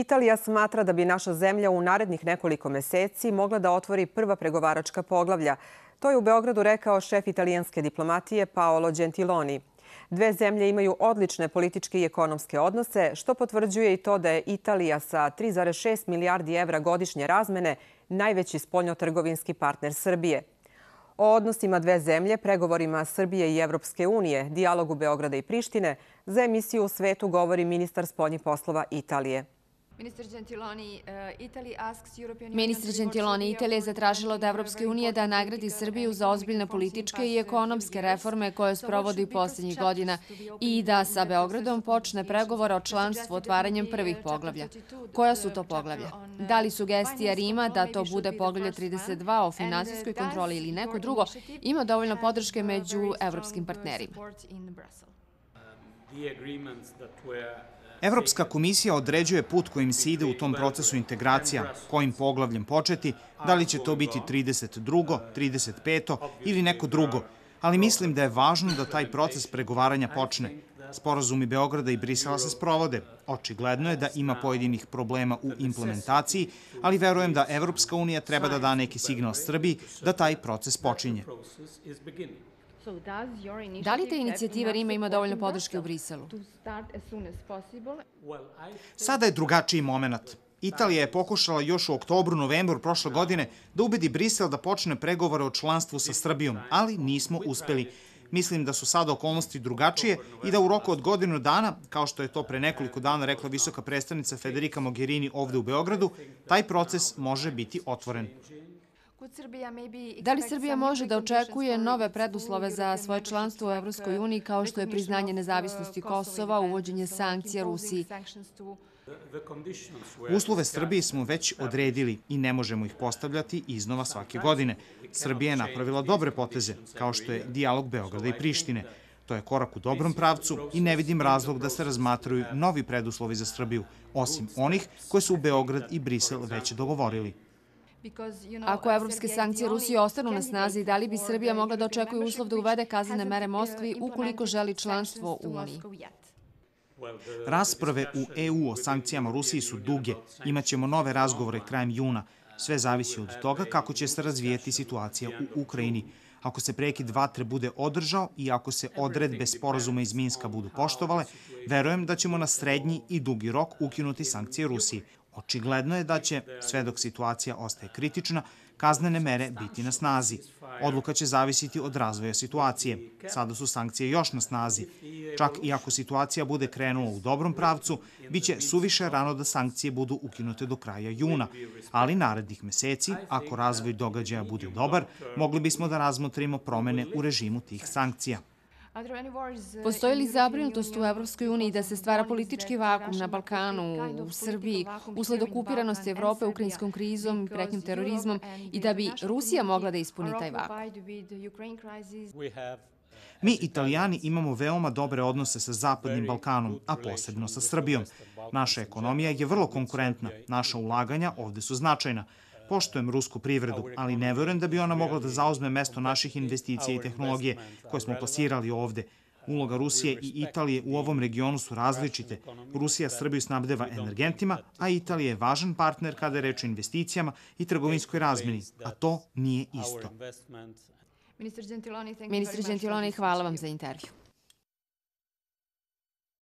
Italija smatra da bi naša zemlja u narednih nekoliko meseci mogla da otvori prva pregovaračka poglavlja. To je u Beogradu rekao šef italijanske diplomatije Paolo Gentiloni. Dve zemlje imaju odlične političke i ekonomske odnose, što potvrđuje i to da je Italija sa 3,6 milijardi evra godišnje razmene najveći spoljnotrgovinski partner Srbije – O odnosima dve zemlje, pregovorima Srbije i Evropske unije, dijalogu Beograda i Prištine, za emisiju u svetu govori ministar spoljnih poslova Italije, Ministar Gentiloni eh, Italije zatražilo od Evropske unije da, da nagradi Srbiju za ozbiljne političke i ekonomske reforme koje sprovodi poslednjih godina i da sa Beogradom počne pregovor o članstvu otvaranjem prvih poglavlja. Koja eh, su to poglavlja? Da li eh, sugestija Rima da to bude poglavlje 32 o finansijskoj kontroli ili neko drugo ima dovoljno podrške među evropskim partnerima? Um, the agreements that were Evropska komisija određuje put kojim se ide u tom procesu integracija, kojim poglavljem početi, da li će to biti 32. 35. ili neko drugo, ali mislim da je važno da taj proces pregovaranja počne. Sporazumi Beograda i Brisela se sprovode. Očigledno je da ima pojedinih problema u implementaciji, ali verujem da Evropska unija treba da da neki signal Srbiji da taj proces počinje. Da li ta inicijativa Rima ima dovoljno podrške u Briselu? Sada je drugačiji moment. Italija je pokušala još u oktobru, novembru prošle godine da ubedi Brisel da počne pregovore o članstvu sa Srbijom, ali nismo uspeli. Mislim da su sada okolnosti drugačije i da u roku od godinu dana, kao što je to pre nekoliko dana rekla visoka predstavnica Federica Mogherini ovde u Beogradu, taj proces može biti otvoren. Da li Srbija može da očekuje nove preduslove za svoje članstvo u Evropskoj uniji kao što je priznanje nezavisnosti uh, Kosova, uvođenje sankcija Rusiji? Uslove Srbije smo već odredili i ne možemo ih postavljati iznova svake godine. Srbija je napravila dobre poteze, kao što je dijalog Beograda i Prištine. To je korak u dobrom pravcu i ne vidim razlog da se razmatraju novi preduslovi za Srbiju, osim onih koje su u Beograd i Brisel već dogovorili. Ako uh, evropske sankcije Rusije ostanu na snazi, da li bi Srbija mogla da očekuje uslov da uvede kazane mere uh, Moskvi ukoliko želi članstvo u Uniji? Rasprave u EU o sankcijama Rusiji su duge. Imaćemo nove razgovore krajem juna. Sve zavisi od toga kako će se razvijeti situacija u Ukrajini. Ako se prekid vatre bude održao i ako se odredbe sporazuma iz Minska budu poštovale, verujem da ćemo na srednji i dugi rok ukinuti sankcije Rusiji. Očigledno je da će, sve dok situacija ostaje kritična, kaznene mere biti na snazi. Odluka će zavisiti od razvoja situacije. Sada su sankcije još na snazi. Čak i ako situacija bude krenula u dobrom pravcu, bit će suviše rano da sankcije budu ukinute do kraja juna. Ali narednih meseci, ako razvoj događaja bude dobar, mogli bismo da razmotrimo promene u režimu tih sankcija. Uh, Postoji li zabrinutost u Evropskoj uniji da se stvara politički vakum na Balkanu, u Srbiji, usled okupiranosti Evrope ukrajinskom krizom i pretnjom terorizmom i da bi Rusija mogla da ispuni taj vakum? Uh, Mi, italijani, imamo veoma dobre odnose sa Zapadnim Balkanom, a posebno sa Srbijom. Naša ekonomija je vrlo konkurentna, naša ulaganja ovde su značajna. Poštojem rusku privredu, ali ne verujem da bi ona mogla da zauzme mesto naših investicija i tehnologije koje smo plasirali ovde. Uloga Rusije i Italije u ovom regionu su različite. Rusija Srbiju snabdeva energentima, a Italija je važan partner kada je reč o investicijama i trgovinskoj razmini, a to nije isto. Ministar Gentiloni, hvala vam za intervju.